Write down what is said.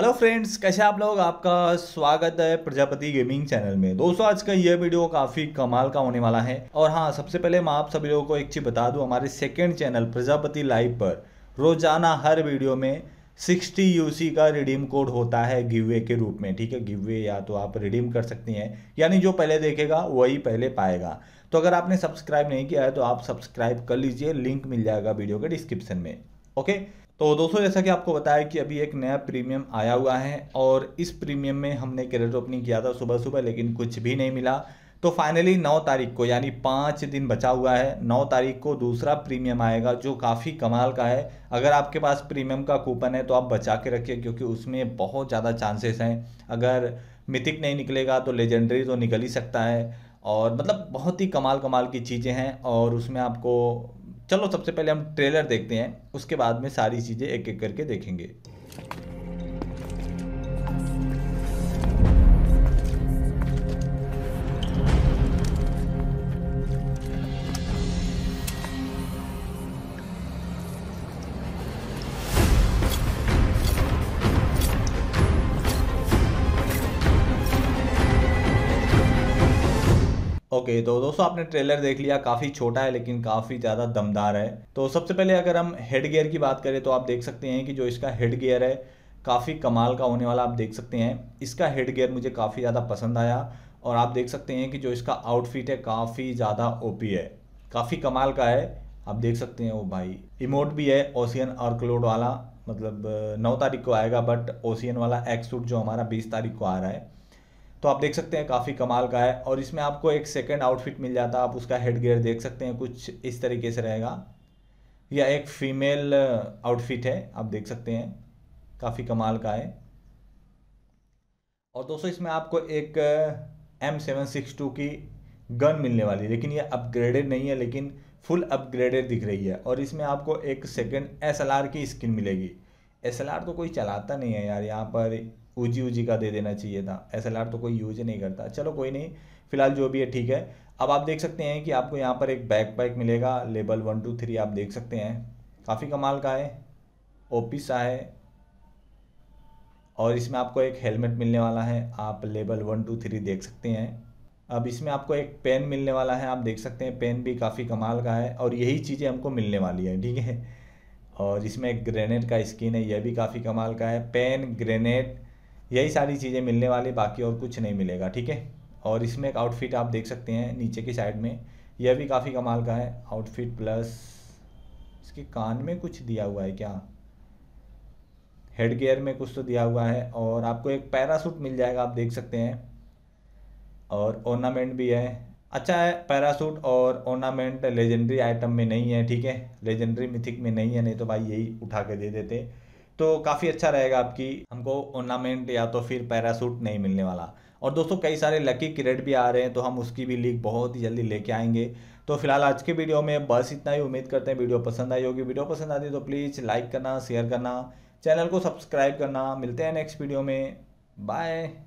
hello friends कैसे आप लोग आपका स्वागत है प्रजापति गेमिंग चैनल में दोस्तों आज का यह वीडियो काफ़ी कमाल का होने वाला है और हाँ सबसे पहले मैं आप सभी लोगों को एक चीज़ बता दूं हमारे सेकंड चैनल प्रजापति लाइव पर रोजाना हर वीडियो में 60 यूसी का रिडीम कोड होता है गिवे के रूप में ठीक है गिवे या तो आप रिडीम कर सकती हैं यानी जो पहले देखेगा वही पहले पाएगा तो अगर आपने सब्सक्राइब नहीं किया है तो आप सब्सक्राइब कर लीजिए लिंक मिल जाएगा वीडियो के डिस्क्रिप्शन में ओके तो दोस्तों जैसा कि आपको बताया कि अभी एक नया प्रीमियम आया हुआ है और इस प्रीमियम में हमने क्रेडिट ओपनिंग किया था सुबह सुबह लेकिन कुछ भी नहीं मिला तो फाइनली नौ तारीख को यानी पाँच दिन बचा हुआ है नौ तारीख को दूसरा प्रीमियम आएगा जो काफ़ी कमाल का है अगर आपके पास प्रीमियम का कूपन है तो आप बचा के रखिए क्योंकि उसमें बहुत ज़्यादा चांसेस हैं अगर मिथिक नहीं निकलेगा तो लेजेंडरी तो निकल ही सकता है और मतलब बहुत ही कमाल कमाल की चीज़ें हैं और उसमें आपको चलो सबसे पहले हम ट्रेलर देखते हैं उसके बाद में सारी चीज़ें एक एक करके देखेंगे ओके okay, तो दोस्तों आपने ट्रेलर देख लिया काफ़ी छोटा है लेकिन काफ़ी ज़्यादा दमदार है तो सबसे पहले अगर हम हेड गियर की बात करें तो आप देख सकते हैं कि जो इसका हेड गियर है काफ़ी कमाल का होने वाला आप देख सकते हैं इसका हेड गियर मुझे काफ़ी ज़्यादा पसंद आया और आप देख सकते हैं कि जो इसका आउटफिट है काफ़ी ज़्यादा ओपी है काफ़ी कमाल का है आप देख सकते हैं वो भाई इमोट भी है ओसियन आर्कलोड वाला मतलब नौ तारीख को आएगा बट ओसियन वाला एक्सूट जो हमारा बीस तारीख को आ रहा है तो आप देख सकते हैं काफ़ी कमाल का है और इसमें आपको एक सेकेंड आउटफिट मिल जाता है आप उसका हेड गेयर देख सकते हैं कुछ इस तरीके से रहेगा यह एक फीमेल आउटफिट uh, है आप देख सकते हैं काफ़ी कमाल का है और दोस्तों इसमें आपको एक एम सेवन सिक्स टू की गन मिलने वाली है लेकिन ये अपग्रेडेड नहीं है लेकिन फुल अपग्रेडेड दिख रही है और इसमें आपको एक सेकेंड एस एल आर की स्किन मिलेगी एस तो कोई चलाता नहीं है यार यहाँ पर ऊजी ऊजी का दे देना चाहिए था एस तो कोई यूज नहीं करता चलो कोई नहीं फिलहाल जो भी है ठीक है अब आप देख सकते हैं कि आपको यहाँ पर एक बैक पैक मिलेगा लेबल वन टू थ्री आप देख सकते हैं काफ़ी कमाल का है सा है और इसमें आपको एक हेलमेट मिलने वाला है आप लेबल वन टू थ्री देख सकते हैं अब इसमें आपको एक पेन मिलने वाला है आप देख सकते हैं पेन भी काफ़ी कमाल का है और यही चीज़ें हमको मिलने वाली है ठीक है और इसमें ग्रेनेड का स्किन है यह भी काफ़ी कमाल का है पेन ग्रेनेड यही सारी चीज़ें मिलने वाली बाकी और कुछ नहीं मिलेगा ठीक है और इसमें एक आउटफिट आप देख सकते हैं नीचे की साइड में यह भी काफ़ी कमाल का है आउटफिट प्लस इसके कान में कुछ दिया हुआ है क्या हेड गियर में कुछ तो दिया हुआ है और आपको एक पैरासूट मिल जाएगा आप देख सकते हैं और ऑर्नामेंट भी है अच्छा है पैरासूट और ऑर्नामेंट लेजेंडरी आइटम में नहीं है ठीक है लेजेंडरी मिथिक में नहीं है नहीं तो भाई यही उठा के दे देते तो काफ़ी अच्छा रहेगा आपकी हमको ऑर्नामेंट या तो फिर पैरासूट नहीं मिलने वाला और दोस्तों कई सारे लकी क्रेड भी आ रहे हैं तो हम उसकी भी लीक बहुत ही जल्दी लेके आएंगे तो फिलहाल आज के वीडियो में बस इतना ही उम्मीद करते हैं वीडियो पसंद आई होगी वीडियो पसंद आती है तो प्लीज़ लाइक करना शेयर करना चैनल को सब्सक्राइब करना मिलते हैं नेक्स्ट वीडियो में बाय